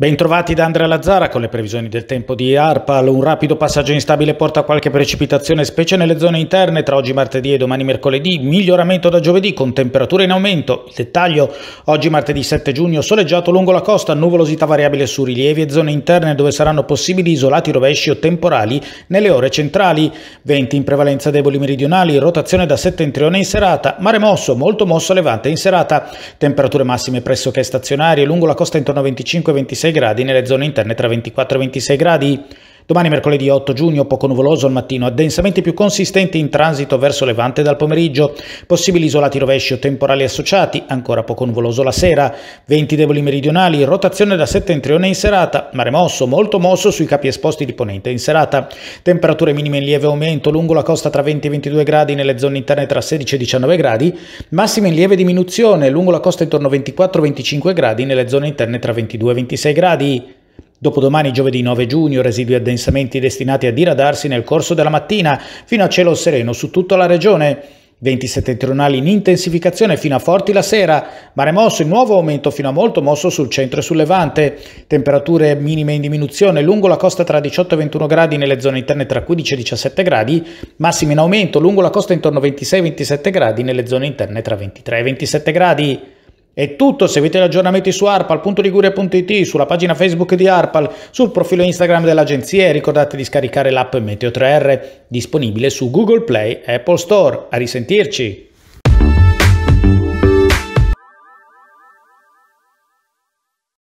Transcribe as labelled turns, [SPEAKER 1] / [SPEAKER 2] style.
[SPEAKER 1] Bentrovati da Andrea Lazzara con le previsioni del tempo di ARPAL. Un rapido passaggio instabile porta a qualche precipitazione, specie nelle zone interne tra oggi martedì e domani mercoledì. Miglioramento da giovedì con temperature in aumento. Il dettaglio, oggi martedì 7 giugno, soleggiato lungo la costa, nuvolosità variabile su rilievi e zone interne dove saranno possibili isolati rovesci o temporali nelle ore centrali. Venti in prevalenza deboli meridionali, rotazione da settentrione in serata, mare mosso, molto mosso a levante in serata. Temperature massime pressoché stazionarie lungo la costa intorno a 25-26 gradi nelle zone interne tra 24 e 26 gradi Domani mercoledì 8 giugno poco nuvoloso al mattino, addensamenti più consistenti in transito verso Levante dal pomeriggio, possibili isolati rovesci o temporali associati, ancora poco nuvoloso la sera, venti deboli meridionali, rotazione da settentrione in serata, mare mosso, molto mosso sui capi esposti di ponente in serata, temperature minime in lieve aumento lungo la costa tra 20 e 22 gradi, nelle zone interne tra 16 e 19 gradi, massime in lieve diminuzione lungo la costa intorno 24-25 gradi, nelle zone interne tra 22 e 26 gradi. Dopodomani, giovedì 9 giugno, residui addensamenti destinati a diradarsi nel corso della mattina fino a cielo sereno su tutta la regione. Venti settentrionali in intensificazione fino a forti la sera, mare mosso in nuovo aumento fino a molto mosso sul centro e sul levante, temperature minime in diminuzione lungo la costa tra 18 e 21 gradi nelle zone interne tra 15 e 17 gradi, massime in aumento lungo la costa intorno a 26 27 gradi nelle zone interne tra 23 e 27 gradi. È tutto, seguite gli aggiornamenti su arpal.liguria.it, sulla pagina Facebook di Arpal, sul profilo Instagram dell'agenzia e ricordate di scaricare l'app Meteo 3R, disponibile su Google Play e Apple Store. A risentirci!